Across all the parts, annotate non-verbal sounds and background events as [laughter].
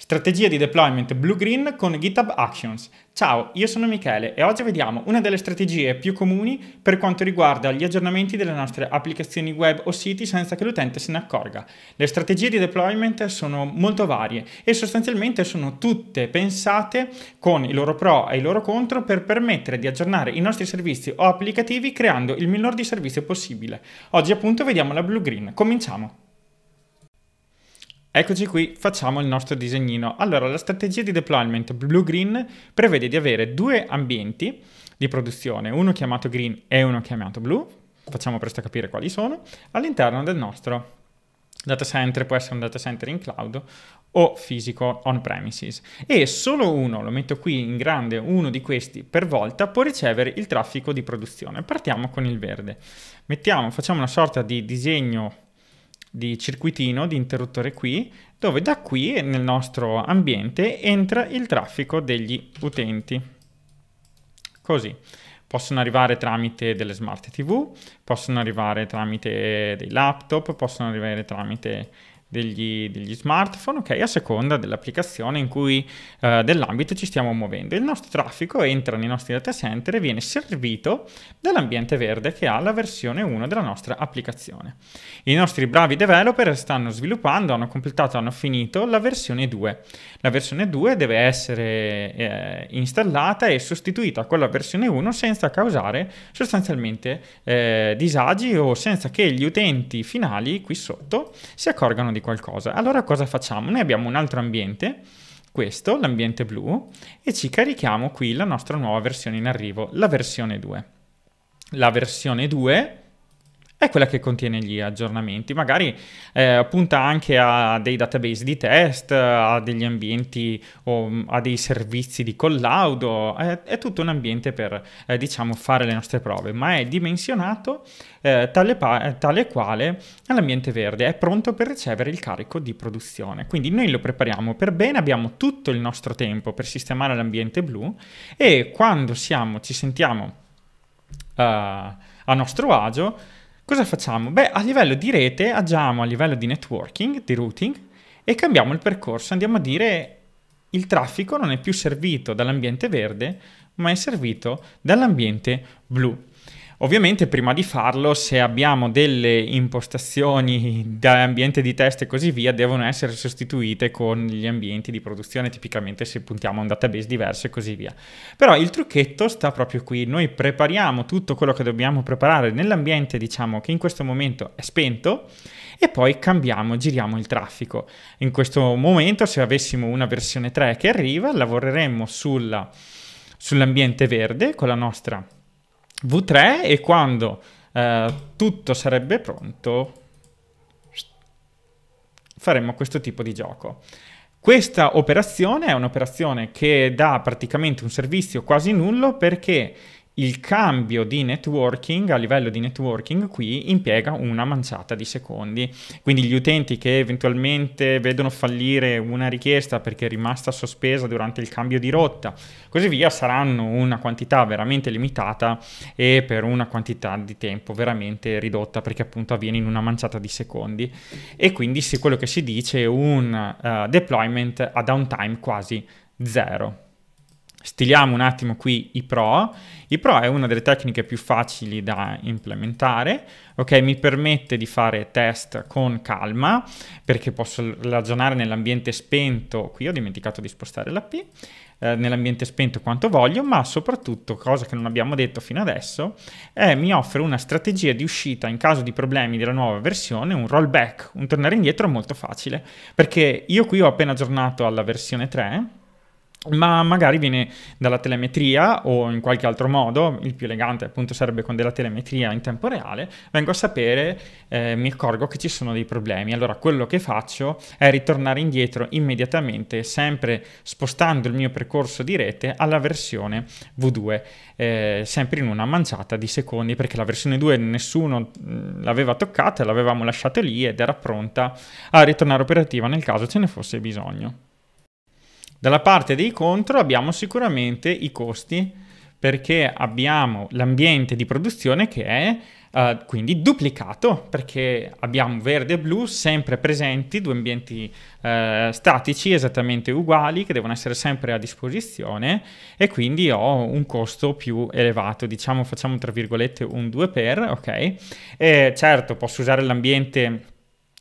Strategia di deployment blue-green con GitHub Actions. Ciao, io sono Michele e oggi vediamo una delle strategie più comuni per quanto riguarda gli aggiornamenti delle nostre applicazioni web o siti senza che l'utente se ne accorga. Le strategie di deployment sono molto varie e sostanzialmente sono tutte pensate con i loro pro e i loro contro per permettere di aggiornare i nostri servizi o applicativi creando il minor di servizio possibile. Oggi appunto vediamo la blue-green. Cominciamo! Eccoci qui, facciamo il nostro disegnino. Allora, la strategia di deployment blue-green prevede di avere due ambienti di produzione, uno chiamato green e uno chiamato blu, facciamo presto capire quali sono, all'interno del nostro data center, può essere un data center in cloud o fisico on premises e solo uno, lo metto qui in grande, uno di questi per volta può ricevere il traffico di produzione. Partiamo con il verde. Mettiamo, facciamo una sorta di disegno di circuitino, di interruttore qui, dove da qui nel nostro ambiente entra il traffico degli utenti. Così. Possono arrivare tramite delle smart TV, possono arrivare tramite dei laptop, possono arrivare tramite degli, degli, smartphone, ok, a seconda dell'applicazione in cui eh, dell'ambito ci stiamo muovendo. Il nostro traffico entra nei nostri data center e viene servito dall'ambiente verde che ha la versione 1 della nostra applicazione. I nostri bravi developer stanno sviluppando, hanno completato, hanno finito la versione 2. La versione 2 deve essere eh, installata e sostituita con la versione 1 senza causare sostanzialmente eh, disagi o senza che gli utenti finali qui sotto si accorgano di di qualcosa. Allora cosa facciamo? Noi abbiamo un altro ambiente, questo, l'ambiente blu, e ci carichiamo qui la nostra nuova versione in arrivo, la versione 2. La versione 2 è quella che contiene gli aggiornamenti, magari eh, punta anche a dei database di test, a degli ambienti o mm, a dei servizi di collaudo, è, è tutto un ambiente per eh, diciamo fare le nostre prove, ma è dimensionato eh, tale, pa- eh, tale quale all'ambiente verde, è pronto per ricevere il carico di produzione. Quindi noi lo prepariamo per bene, abbiamo tutto il nostro tempo per sistemare l'ambiente blu e quando siamo, ci sentiamo uh, a nostro agio, Cosa facciamo? Beh, a livello di rete agiamo a livello di networking, di routing, e cambiamo il percorso. Andiamo a dire il traffico non è più servito dall'ambiente verde, ma è servito dall'ambiente blu. Ovviamente prima di farlo, se abbiamo delle impostazioni da ambiente di test e così via, devono essere sostituite con gli ambienti di produzione, tipicamente se puntiamo a un database diverso e così via. Però il trucchetto sta proprio qui, noi prepariamo tutto quello che dobbiamo preparare nell'ambiente, diciamo che in questo momento è spento, e poi cambiamo, giriamo il traffico. In questo momento, se avessimo una versione 3 che arriva, lavoreremmo sull'ambiente verde con la nostra V3 e quando eh, tutto sarebbe pronto faremo questo tipo di gioco. Questa operazione è un'operazione che dà praticamente un servizio quasi nullo perché il cambio di networking a livello di networking qui impiega una manciata di secondi. Quindi gli utenti che eventualmente vedono fallire una richiesta perché è rimasta sospesa durante il cambio di rotta, così via, saranno una quantità veramente limitata e per una quantità di tempo veramente ridotta perché appunto avviene in una manciata di secondi e quindi sì, quello che si dice è un uh, deployment a downtime quasi zero. Stiliamo un attimo qui i pro. I pro è una delle tecniche più facili da implementare, ok? Mi permette di fare test con calma perché posso ragionare nell'ambiente spento, qui ho dimenticato di spostare la P, eh, nell'ambiente spento quanto voglio, ma soprattutto, cosa che non abbiamo detto fino adesso, è mi offre una strategia di uscita in caso di problemi della nuova versione, un rollback, un tornare indietro molto facile, perché io qui ho appena aggiornato alla versione 3, ma magari viene dalla telemetria o in qualche altro modo, il più elegante appunto sarebbe con della telemetria in tempo reale, vengo a sapere, eh, mi accorgo che ci sono dei problemi. Allora quello che faccio è ritornare indietro immediatamente, sempre spostando il mio percorso di rete alla versione V2, eh, sempre in una manciata di secondi, perché la versione 2 nessuno mm, l'aveva toccata, l'avevamo lasciata lì ed era pronta a ritornare operativa nel caso ce ne fosse bisogno. Dalla parte dei contro abbiamo sicuramente i costi perché abbiamo l'ambiente di produzione che è uh, quindi duplicato perché abbiamo verde e blu sempre presenti, due ambienti uh, statici esattamente uguali che devono essere sempre a disposizione e quindi ho un costo più elevato, diciamo facciamo tra virgolette un 2 per, ok? E certo posso usare l'ambiente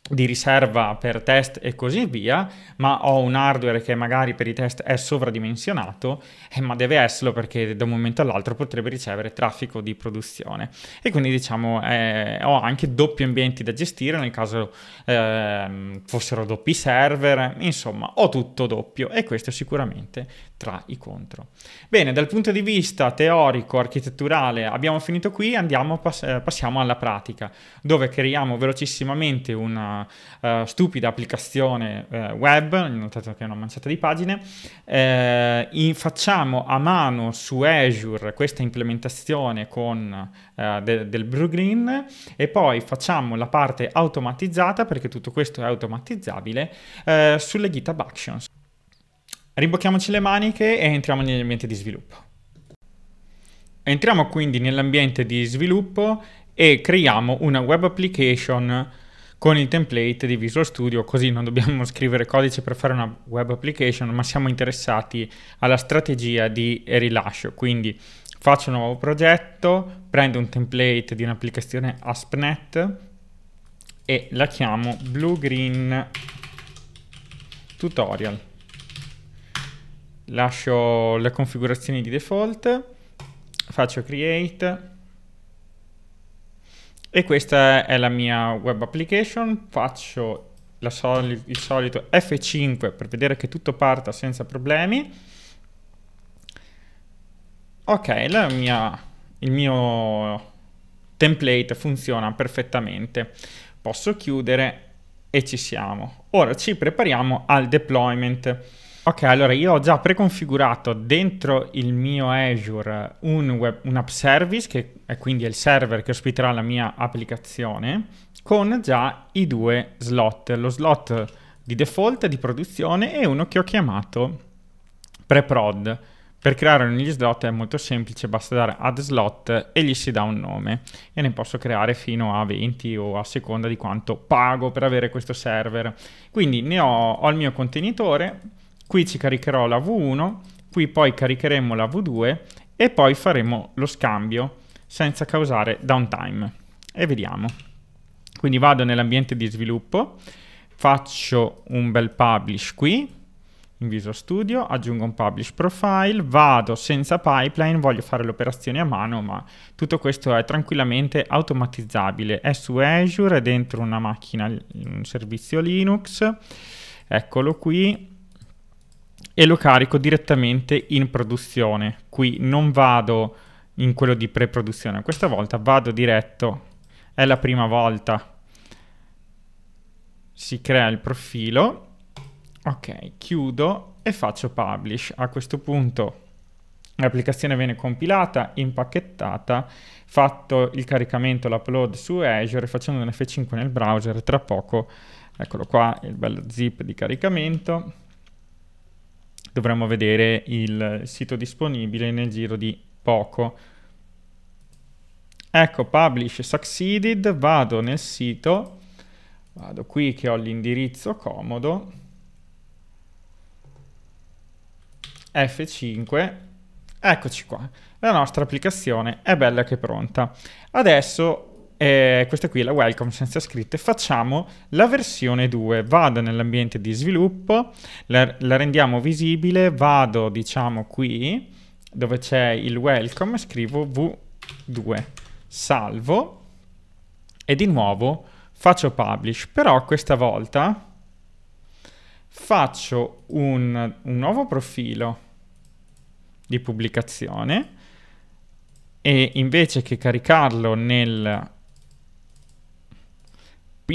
di riserva per test e così via, ma ho un hardware che magari per i test è sovradimensionato, eh, ma deve esserlo perché da un momento all'altro potrebbe ricevere traffico di produzione. E quindi diciamo eh, ho anche doppi ambienti da gestire nel caso eh, fossero doppi server, insomma ho tutto doppio e questo è sicuramente tra i contro. Bene, dal punto di vista teorico, architetturale abbiamo finito qui, andiamo, pass- eh, passiamo alla pratica, dove creiamo velocissimamente una uh, stupida applicazione eh, web, notate che è una manciata di pagine, eh, facciamo a mano su Azure questa implementazione con, eh, de del Blue e poi facciamo la parte automatizzata, perché tutto questo è automatizzabile, eh, sulle GitHub Actions. Ribocchiamoci le maniche e entriamo nell'ambiente di sviluppo. Entriamo quindi nell'ambiente di sviluppo e creiamo una web application con il template di Visual Studio, così non dobbiamo [laughs] scrivere codice per fare una web application, ma siamo interessati alla strategia di rilascio. Quindi faccio un nuovo progetto, prendo un template di un'applicazione AspNet e la chiamo Blue Green Tutorial. Lascio le configurazioni di default, faccio create e questa è la mia web application, faccio soli il solito F5 per vedere che tutto parta senza problemi. Ok, mia, il mio template funziona perfettamente. Posso chiudere e ci siamo. Ora ci prepariamo al deployment. Ok, allora io ho già preconfigurato dentro il mio Azure un, web, un app service, che è quindi il server che ospiterà la mia applicazione, con già i due slot, lo slot di default di produzione e uno che ho chiamato pre-prod. Per creare ogni slot è molto semplice, basta dare add slot e gli si dà un nome e ne posso creare fino a 20 o a seconda di quanto pago per avere questo server. Quindi ne ho, ho il mio contenitore, qui ci caricherò la V1, qui poi caricheremo la V2 e poi faremo lo scambio senza causare downtime. E vediamo. Quindi vado nell'ambiente di sviluppo, faccio un bel publish qui, in Visual Studio, aggiungo un publish profile, vado senza pipeline, voglio fare l'operazione a mano, ma tutto questo è tranquillamente automatizzabile. È su Azure, è dentro una macchina, un servizio Linux, eccolo qui, e lo carico direttamente in produzione. Qui non vado in quello di pre-produzione, questa volta vado diretto, è la prima volta. Si crea il profilo, ok, chiudo e faccio publish. A questo punto l'applicazione viene compilata, impacchettata, fatto il caricamento, l'upload su Azure, facendo un F5 nel browser, tra poco, eccolo qua, il bello zip di caricamento, dovremmo vedere il sito disponibile nel giro di poco. Ecco, publish succeeded, vado nel sito, vado qui che ho l'indirizzo comodo, F5, eccoci qua, la nostra applicazione è bella che pronta. Adesso eh, questa qui è la welcome senza scritte, facciamo la versione 2, vado nell'ambiente di sviluppo, la, la, rendiamo visibile, vado diciamo qui dove c'è il welcome, scrivo v2, salvo e di nuovo faccio publish, però questa volta faccio un, un nuovo profilo di pubblicazione e invece che caricarlo nel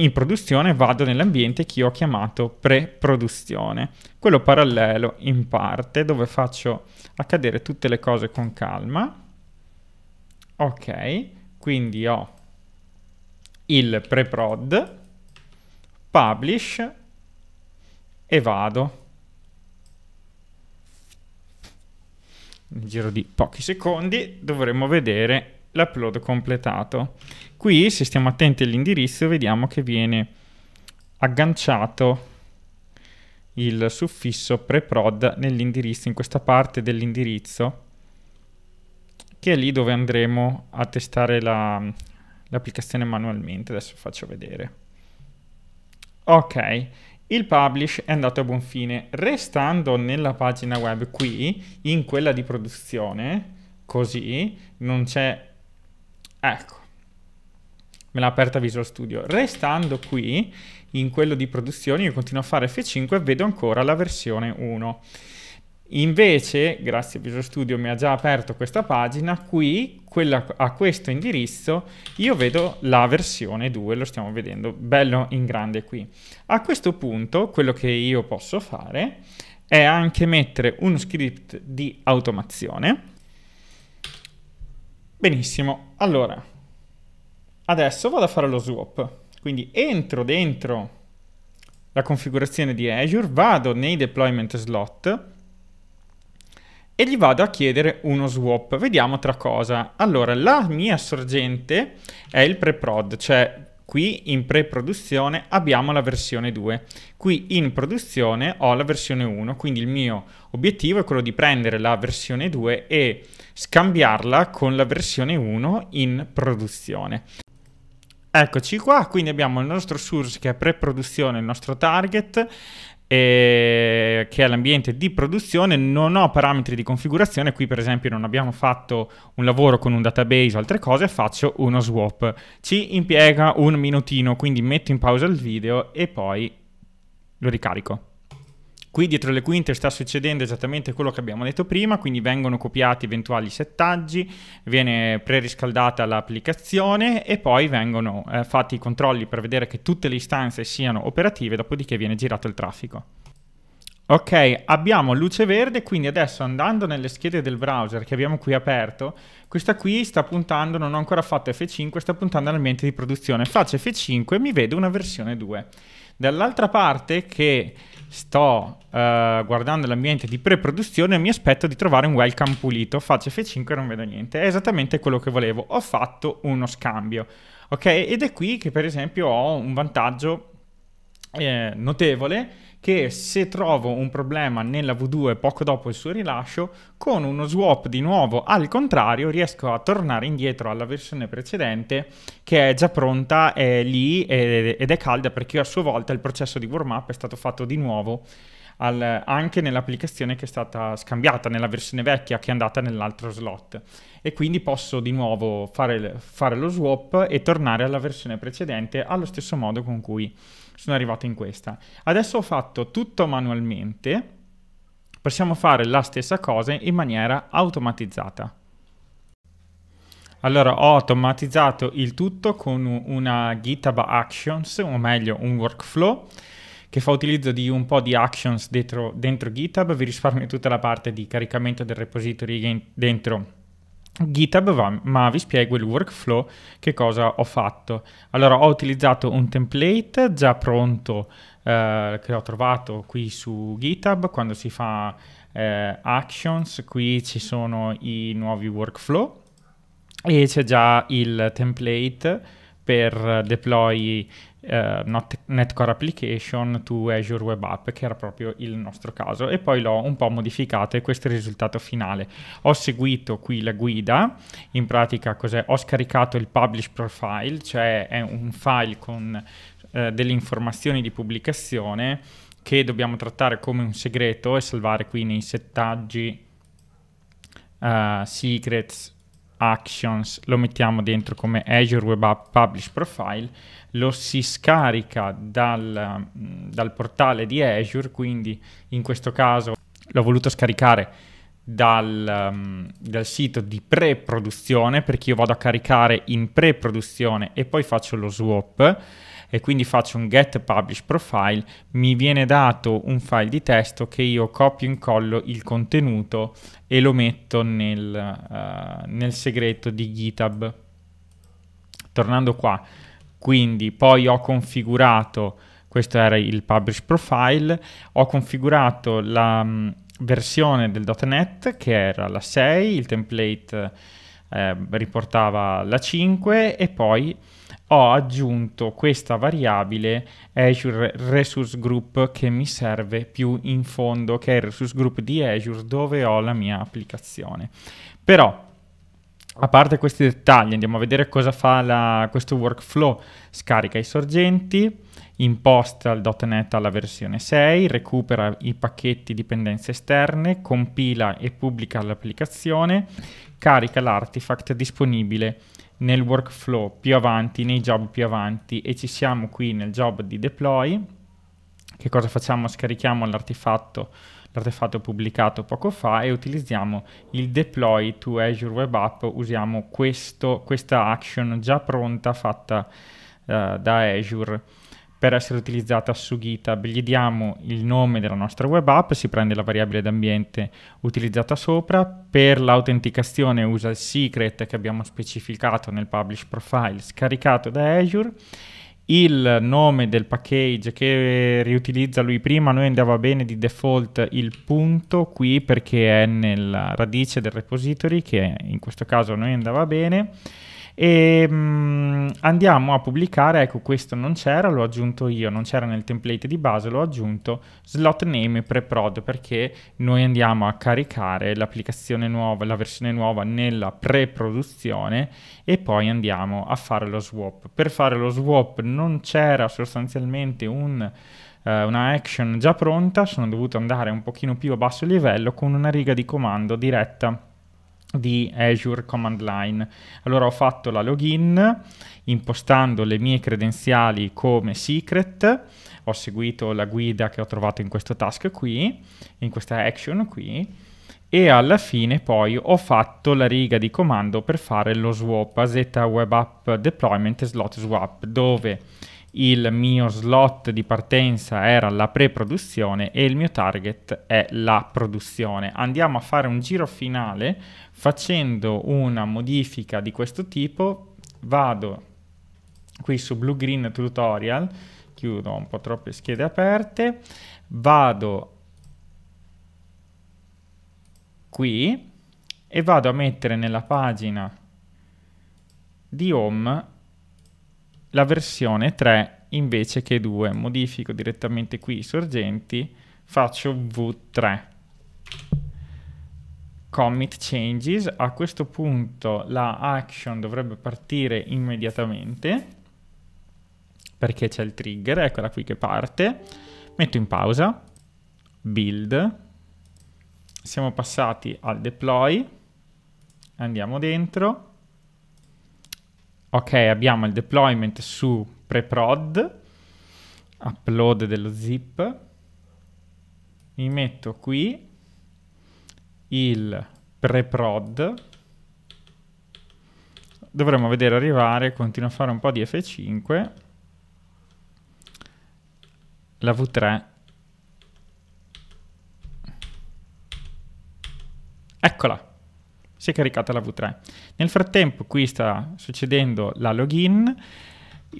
in produzione vado nell'ambiente che io ho chiamato pre-produzione, quello parallelo in parte dove faccio accadere tutte le cose con calma. Ok, quindi ho il pre-prod, publish e vado. Nel giro di pochi secondi dovremo vedere l'upload completato. Qui se stiamo attenti all'indirizzo vediamo che viene agganciato il suffisso preprod nell'indirizzo, in questa parte dell'indirizzo, che è lì dove andremo a testare l'applicazione manualmente. Adesso faccio vedere. Ok, il publish è andato a buon fine. Restando nella pagina web qui, in quella di produzione, così, non c'è Ecco, me l'ha aperta Visual Studio. Restando qui, in quello di produzione, io continuo a fare F5 e vedo ancora la versione 1. Invece, grazie a Visual Studio mi ha già aperto questa pagina, qui quella, a questo indirizzo io vedo la versione 2, lo stiamo vedendo bello in grande qui. A questo punto quello che io posso fare è anche mettere uno script di automazione Benissimo, allora, adesso vado a fare lo swap. Quindi entro dentro la configurazione di Azure, vado nei deployment slot e gli vado a chiedere uno swap. Vediamo tra cosa. Allora, la mia sorgente è il preprod, cioè qui in pre-produzione abbiamo la versione 2, qui in produzione ho la versione 1, quindi il mio obiettivo è quello di prendere la versione 2 e scambiarla con la versione 1 in produzione. Eccoci qua, quindi abbiamo il nostro source che è pre-produzione, il nostro target, eh, che è l'ambiente di produzione, non ho parametri di configurazione, qui per esempio non abbiamo fatto un lavoro con un database o altre cose, faccio uno swap. Ci impiega un minutino, quindi metto in pausa il video e poi lo ricarico. Qui dietro le quinte sta succedendo esattamente quello che abbiamo detto prima, quindi vengono copiati eventuali settaggi, viene preriscaldata l'applicazione e poi vengono eh, fatti i controlli per vedere che tutte le istanze siano operative, dopodiché viene girato il traffico. Ok, abbiamo luce verde, quindi adesso andando nelle schede del browser che abbiamo qui aperto, questa qui sta puntando, non ho ancora fatto F5, sta puntando all'ambiente di produzione. Faccio F5 e mi vedo una versione 2. Dall'altra parte che sto uh, guardando l'ambiente di pre-produzione mi aspetto di trovare un welcome pulito. Faccio F5 e non vedo niente. È esattamente quello che volevo. Ho fatto uno scambio. Ok? Ed è qui che per esempio ho un vantaggio eh, notevole che se trovo un problema nella V2 poco dopo il suo rilascio, con uno swap di nuovo al contrario riesco a tornare indietro alla versione precedente che è già pronta, è lì ed è calda perché a sua volta il processo di warm up è stato fatto di nuovo al, anche nell'applicazione che è stata scambiata nella versione vecchia che è andata nell'altro slot e quindi posso di nuovo fare, fare lo swap e tornare alla versione precedente allo stesso modo con cui sono arrivato in questa. Adesso ho fatto tutto manualmente, possiamo fare la stessa cosa in maniera automatizzata. Allora, ho automatizzato il tutto con una GitHub Actions, o meglio un workflow, che fa utilizzo di un po' di actions dentro, dentro GitHub, vi risparmio tutta la parte di caricamento del repository dentro GitHub. GitHub va, ma vi spiego il workflow che cosa ho fatto. Allora ho utilizzato un template già pronto eh, che ho trovato qui su GitHub quando si fa eh, actions, qui ci sono i nuovi workflow e c'è già il template per deploy uh, Netcore Application to Azure Web App, che era proprio il nostro caso, e poi l'ho un po' modificato e questo è il risultato finale. Ho seguito qui la guida, in pratica cos'è? Ho scaricato il Publish Profile, cioè è un file con uh, delle informazioni di pubblicazione che dobbiamo trattare come un segreto e salvare qui nei settaggi uh, secrets actions lo mettiamo dentro come Azure Web App Publish Profile, lo si scarica dal, mm, dal portale di Azure, quindi in questo caso l'ho voluto scaricare dal, mm, dal, sito di pre-produzione perché io vado a caricare in pre-produzione e poi faccio lo swap e quindi faccio un get publish profile, mi viene dato un file di testo che io copio e incollo il contenuto e lo metto nel, uh, nel segreto di GitHub. Tornando qua, quindi poi ho configurato, questo era il publish profile, ho configurato la mh, mm, versione del.NET che era la 6, il template eh, riportava la 5 e poi ho aggiunto questa variabile Azure Resource Group che mi serve più in fondo, che è il Resource Group di Azure dove ho la mia applicazione. Però, a parte questi dettagli, andiamo a vedere cosa fa la, questo workflow. Scarica i sorgenti, imposta il .NET alla versione 6, recupera i pacchetti dipendenze esterne, compila e pubblica l'applicazione, carica l'artifact disponibile nel workflow più avanti, nei job più avanti e ci siamo qui nel job di deploy. Che cosa facciamo? Scarichiamo l'artefatto, l'artefatto pubblicato poco fa e utilizziamo il deploy to Azure Web App, usiamo questo, questa action già pronta fatta uh, da Azure per essere utilizzata su GitHub gli diamo il nome della nostra web app, si prende la variabile d'ambiente utilizzata sopra, per l'autenticazione usa il secret che abbiamo specificato nel publish profile scaricato da Azure, il nome del package che riutilizza lui prima, noi andava bene di default il punto qui perché è nella radice del repository che in questo caso noi andava bene, e mh, mm, andiamo a pubblicare, ecco questo non c'era, l'ho aggiunto io, non c'era nel template di base, l'ho aggiunto slot name preprod perché noi andiamo a caricare l'applicazione nuova, la versione nuova nella preproduzione e poi andiamo a fare lo swap. Per fare lo swap non c'era sostanzialmente un eh, una action già pronta, sono dovuto andare un pochino più a basso livello con una riga di comando diretta di Azure Command Line. Allora ho fatto la login impostando le mie credenziali come secret, ho seguito la guida che ho trovato in questo task qui, in questa action qui, e alla fine poi ho fatto la riga di comando per fare lo swap AZ Web App Deployment Slot Swap, dove il mio slot di partenza era la pre-produzione e il mio target è la produzione. Andiamo a fare un giro finale facendo una modifica di questo tipo. Vado qui su Blue Green Tutorial, chiudo un po' troppe schede aperte, vado qui e vado a mettere nella pagina di home la versione 3 invece che 2. Modifico direttamente qui i sorgenti, faccio v3. Commit changes, a questo punto la action dovrebbe partire immediatamente perché c'è il trigger, eccola qui che parte. Metto in pausa, build, siamo passati al deploy, andiamo dentro, ok, abbiamo il deployment su preprod, upload dello zip, mi metto qui il preprod, dovremmo vedere arrivare, continuo a fare un po' di F5, la V3. Eccola si è caricata la V3. Nel frattempo qui sta succedendo la login,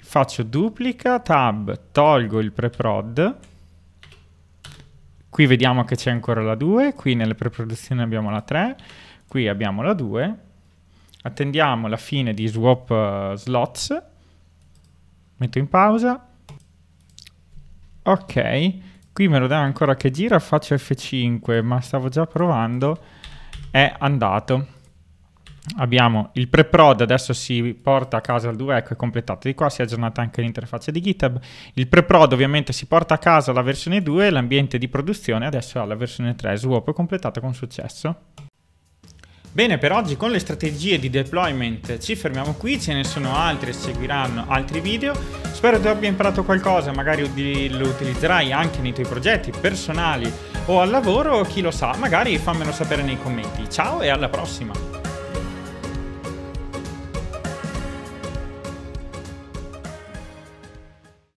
faccio duplica, tab, tolgo il preprod, qui vediamo che c'è ancora la 2, qui nelle preproduzioni abbiamo la 3, qui abbiamo la 2, attendiamo la fine di swap eh, slots, metto in pausa, ok, qui me lo dà ancora che gira, faccio F5, ma stavo già provando è andato. Abbiamo il pre-prod, adesso si porta a casa il Dueco, è completato di qua, si è aggiornata anche l'interfaccia di GitHub. Il pre-prod ovviamente si porta a casa la versione 2, l'ambiente di produzione adesso ha la versione 3, Swap è completato con successo. Bene, per oggi con le strategie di deployment ci fermiamo qui, ce ne sono altre, seguiranno altri video. Spero tu abbia imparato qualcosa, magari lo utilizzerai anche nei tuoi progetti personali o al lavoro, chi lo sa, magari fammelo sapere nei commenti. Ciao e alla prossima!